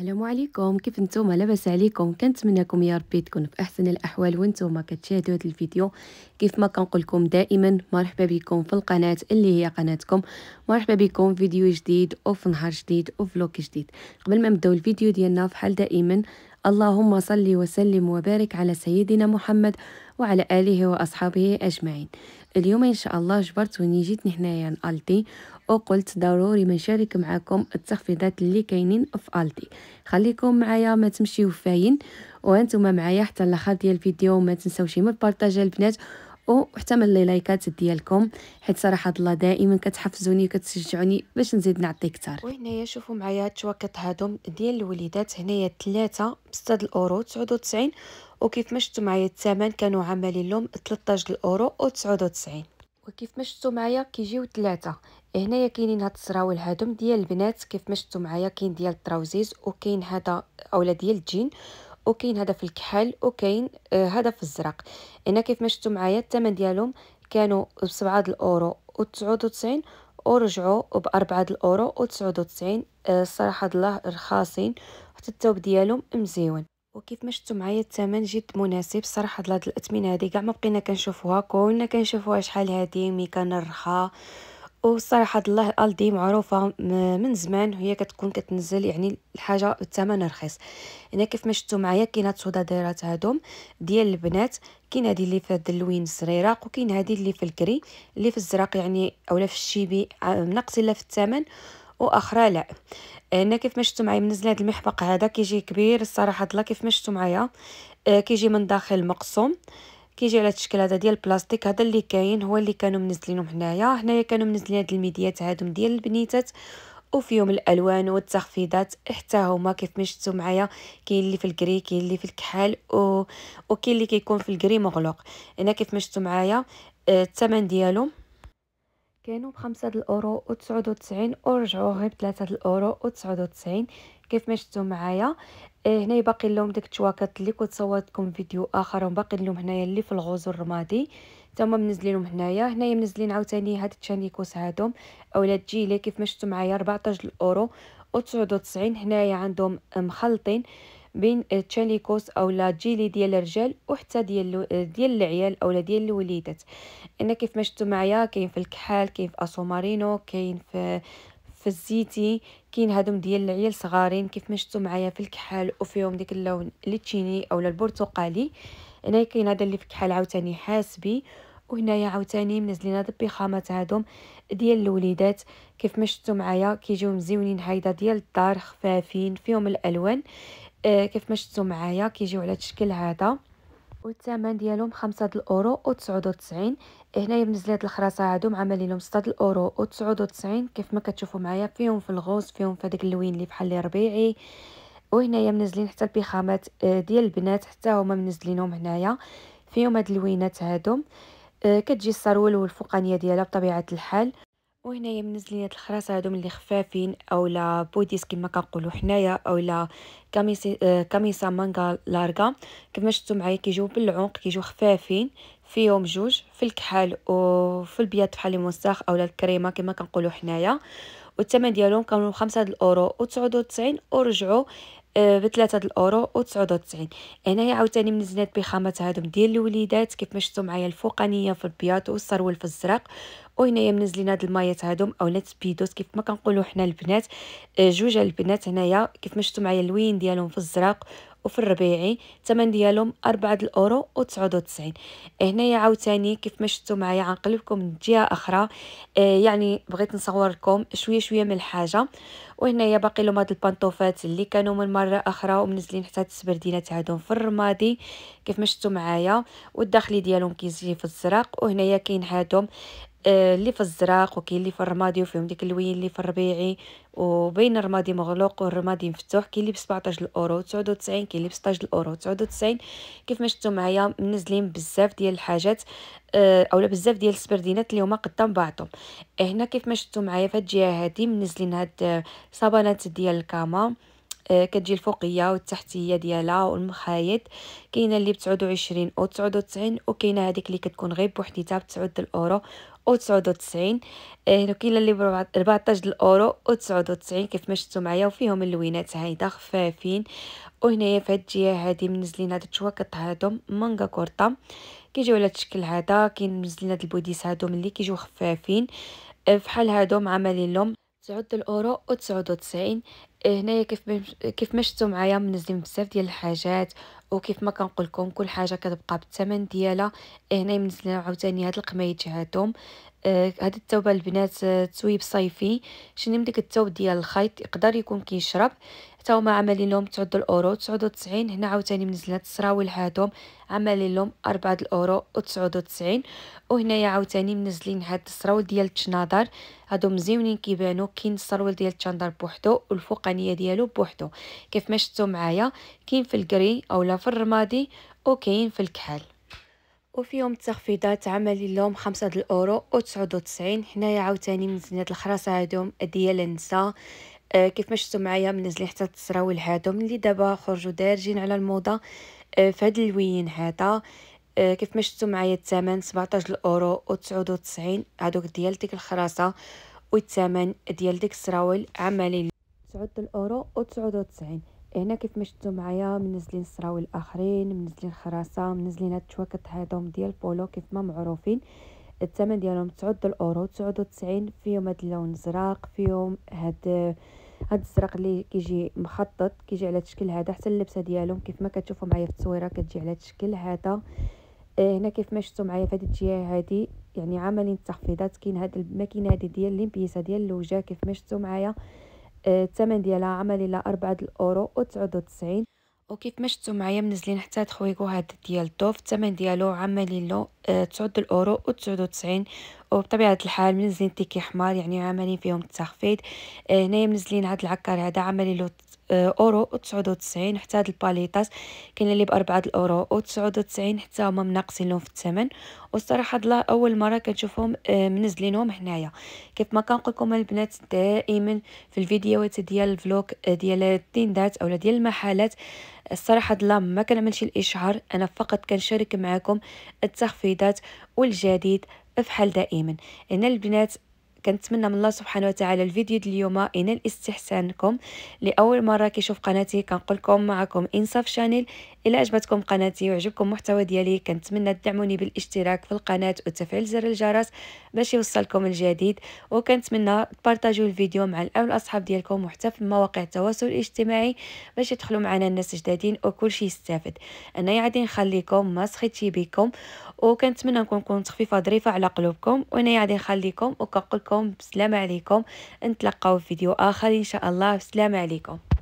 السلام عليكم كيف نتوما لاباس عليكم كنتمنىكم يا ربي تكون في احسن الاحوال وانتم كتشاهدوا هذا الفيديو كيف ما كنقول لكم دائما مرحبا بكم في القناه اللي هي قناتكم مرحبا بكم فيديو جديد وفي نهار جديد وفلوق جديد قبل ما نبداو الفيديو ديالنا فحال دائما اللهم صل وسلم وبارك على سيدنا محمد وعلى اله واصحابه اجمعين اليوم ان شاء الله جبرتوني جيتني هنايا لالتي وقلت ضروري ما نشارك معكم التخفيضات اللي كاينين في التي خليكم معايا ما تمشيو فاين وانتم معايا حتى الاخر ديال الفيديو وما تنساوش من بارطاجي البنات وحتى من لي لايكات ديالكم حيت صراحه الله دائما كتحفزوني وكتشجعوني باش نزيد نعطي كثر وهنايا شوفوا معايا التواكت هادو ديال الوليدات هنايا ثلاثه ب 6 الاورو 99 وكيف ما معايا الثمن كانوا عاملين لهم 13 الاورو و99 وكيف ما معايا كيجيو ثلاثه هنايا كاينين هاد السراول هادوم ديال البنات كيف ما معايا كاين ديال الطراوزيز وكاين هذا اولا ديال الجين وكاين هذا في الكحل وكاين آه، هذا في الزرق هنا كيف ما معايا الثمن ديالهم كانوا بسبعة الاورو و99 ورجعوا بأربعة الاورو و99 الصراحه آه، الله رخاصين حتى الثوب ديالهم مزيون وكيف ما شفتوا معايا الثمن جد مناسب صراحه هاد الاثمنه هذه كاع ما بقينا كنشوفوها كنا كنشوفوها شحال هذه مي كنرخا وصراحة الله الدي معروفه من زمان هي كتكون كتنزل يعني الحاجه بالثمن رخيص هنا كيف ما شفتوا معايا كاينه الصداديرات هادو ديال البنات كاين هذه اللي في اللوين الزريراق وكاين هذه اللي في الكري اللي في الزراق يعني اولا في الشيبي الا في الثمن واخرى لا هنا آه، كيف ما شفتوا معايا منزل هذا المحبق هذا كيجي كبير الصراحه ضلا كيف ما شفتوا معايا آه، كيجي من داخل مقسوم كيجي على الشكل هذا ديال البلاستيك هذا اللي كاين هو اللي كانوا منزلينهم هنايا هنايا كانوا منزلين هاد الميديات هادهم ديال البنيتات وفيهم الالوان والتخفيضات حتى هما كيف ما شفتوا معايا كاين اللي في الكري كاين اللي في الكحل و... وكاين اللي كيكون في الكري مغلوق هنا كيف ما شفتوا معايا آه، الثمن ديالهم كانوا بخمسة الأورو وتسعود وتسعين رجعو غير بثلاثة الأورو وتسعود وتسعين كيف ما شفتوا معايا آه، هنا باقي اللوم داك التواكات اللي كنت صورتكم فيديو اخر وباقي اللوم هنايا اللي في الغوز الرمادي تما منزلينهم هنايا هنايا منزلين عاوتاني هاد التشانيكوس هادوم اولا جيلي كيف ما شفتوا معايا 14 الاورو و 99 هنايا عندهم مخلطين بين تشاليكوس او لا جيلي ديال الرجال وحتى ديال ديال العيال اولا ديال الوليدات انا كيف ما شفتوا معايا كاين في الكحال كاين في اسومارينو كاين في في الزيتي كاين هادوم ديال العيال صغارين كيف ما شفتوا معايا في الكحال وفيهم ديك اللون ليتشيني اولا البرتقالي هنا كاين هذا اللي في الكحال عاوتاني حاسبي وهنايا عاوتاني منزلين هاد البيخامات هادوم ديال الوليدات كيف ما شفتوا معايا كيجيو مزيونين هايدا ديال الدار خفافين فيهم الالوان آه، كيف ما شفتوا معايا كيجيو على الشكل هذا والثمن ديالهم 5 الاورو و 99 هنايا بنزلات الخراصه هادو معامل لهم 6 الاورو و 99 كيف ما كتشوفوا معايا فيهم في الغوص فيهم في هذاك اللوين اللي بحال ربيعي وهنايا منزلين حتى البخامات آه، ديال البنات حتى هما منزلينهم هنايا فيهم هاد اللوينات هادو آه، كتجي السرول والفوقانيه ديالها بطبيعه الحال وهنايا منزلين هاد الخراص هادو اللي خفافين اولا بوديس كما كنقولوا حنايا اولا كاميسي آه، كاميسا مانغا لارغا كما شفتوا معايا كيجيو بالعمق كيجيو خفافين فيهم جوج في الكحل وفي البياض بحال الموساخ اولا الكريمه كما كنقولوا حنايا والثمن ديالهم كانوا 5 الاورو و99 ورجعوا بثلاثة الاورو وتسعود وتسعين هنايا عاوتاني منزلات بخامات هادم ديال الوليدات كيف ما شفتوا معايا الفوقانيه في البياض والسرول في الزرق وهنايا منزلين هاد المايات هادهم اولاد سبيدوس كيف ما كنقولوا حنا البنات آه، جوج البنات هنايا كيف ما شفتوا معايا اللوين ديالهم في الزرق وفي الربيعي الثمن ديالهم 4 الاورو و99 هنايا عاوتاني كيف ما شفتوا معايا غنقلبكم من جهه اخرى آه يعني بغيت نصور لكم شويه شويه من الحاجه وهنايا باقي لهم هاد البانطوفات اللي كانوا من مره اخرى ومنزلين حتى السبردينات تاعهم في الرمادي كيف ما شفتوا معايا والداخلي ديالهم كيجي في الزرق وهنايا كاين هادهم آه، اللي في الزراق وكاين اللي في الرمادي وفيهم ديك اللوين اللي في الربيعي وبين الرمادي مغلوق والرمادي مفتوح كاين اللي ب 17 الاورو 99 كاين اللي ب 16 الاورو 99 كيف ما شفتوا معايا منزلين بزاف ديال الحاجات آه، اولا بزاف ديال السبردينات اللي هما قدام بعضهم هنا كيف ما شفتوا معايا في هاد الجهه هادي منزلين هاد آه، صابونات ديال الكامام آه، كتجي الفوقيه والتحتيه ديالها والمخايد كاينه اللي ب 29 او 99 وكاينه هذيك اللي كتكون غير بوحديتها ب 9 الاورو او 99 آه، هنا كاينه اللي ب 14 الاورو او 99 كيف ما شفتوا معايا وفيهم اللوينات هايده خفافين وهنايا في هاد الجهه هادي منزلين هاد الشواكط هادهم مانغا كورتا كيجيو على الشكل هذا كاين منزلين هاد البوديس هادهم اللي كيجيو خفافين آه، فحال هادهم عاملين لهم 9 الاورو و 99 هنايا كيف كيف ما شفتوا معايا منزلين بزاف ديال الحاجات وكيف ما كنقول لكم كل حاجه كتبقى بالثمن ديالها هنا منزلين عاوتاني هاد القمايج هادوم آه، هاد الثوب البنات آه تويب صيفي شنو ديك الثوب ديال الخيط يقدر يكون كيشرب حتى هما عاملين لهم 9 الاورو 99 هنا عاوتاني منزلات الصراوي لهادوم عاملين لهم 4 الاورو و 99 وهنايا عاوتاني منزلين هاد السراول ديال التشناضر هادو مزيونين كيبانو كاين السراول ديال التشناضر بوحدو والفوقانيه ديالو بوحدو كيف ما شفتو معايا كاين في الكري اولا في الرمادي وكاين في الكحل وفيهم التخفيضات عملي لهم خمسة الاورو و تسعود وتسعين هنايا عاوتاني منزلات الخراصة هادوم ديال النساء آه، كيف ما شفتوا معايا منزلين حتى السراول من اللي دابا خرجوا دارجين على الموضه آه، في هذا اللوين هذا آه، كيف ما شفتوا معايا الثمن 17 الاورو و 99 هادوك ديال ديك الخراسه والثمن ديال ديك السراول عملي 9 الاورو و 99 هنا كيف ما شفتوا معايا منزلين السراول الاخرين منزلين الخراسه منزلين هاد التواكت هادو ديال بولو كيف ما معروفين الثمن ديالهم تسعود الاورو تسعود وتسعين فيهم هاد اللون الزراق فيهم هاد هاد الزرق اللي كيجي مخطط كيجي على الشكل هذا حتى اللبسه ديالهم كيف ما كتشوفوا معايا في التصويره كتجي على الشكل هذا آه، هنا كيف ما شفتوا معايا في هذه الجهه هذه يعني عاملين التخفيضات كاين هاد الماكينه هذه ديال ليمبيسا ديال الوجه كيف ما شفتوا معايا آه، الثمن ديالها عامل الى 4 الاورو و 99 وكيف ما شفتوا معايا منزلين حتى تخويكو هذا ديال الضوف الثمن ديالو عملي له 9 آه، الاورو و 99 وبطبيعه الحال منزلين تيكي حمار يعني عاملين فيهم التخفيض آه، هنايا منزلين هذا العكار هذا عملي له اورو و 99 حتى هاد الباليطات كاين اللي ب 4 اورو و 99 حتى هما مناقصين لهم في الثمن والصراحه هاد اول مره كنشوفهم آه، منزلينهم هنايا كيف ما كنقول لكم البنات دائما في الفيديوهات ديال الفلوك آه، ديال التندات اولا ديال المحلات الصراحه لا ما كنعملش الاشعار انا فقط كنشارك معكم التخفيضات والجديد في حال دائما هنا البنات كنتمنى من الله سبحانه وتعالى الفيديو ديال اليوم ينال استحسانكم لاول مره كيشوف قناتي كنقول لكم معكم انصاف شانيل الى عجبتكم قناتي وعجبكم المحتوى ديالي كنتمنى تدعموني بالاشتراك في القناه وتفعيل زر الجرس باش يوصلكم الجديد وكنتمنى تبارطاجيو الفيديو مع الاصحاب ديالكم وحتى في مواقع التواصل الاجتماعي باش يدخلوا معنا الناس جدادين وكل شيء يستافد انا غادي نخليكم ما سخيتي بكم وكنتمنى نكون كنت خفيفه ظريفه على قلوبكم وانا غادي نخليكم وكنقول لكم بكم بسلام عليكم نتلقاو في فيديو آخر إن شاء الله بسلام عليكم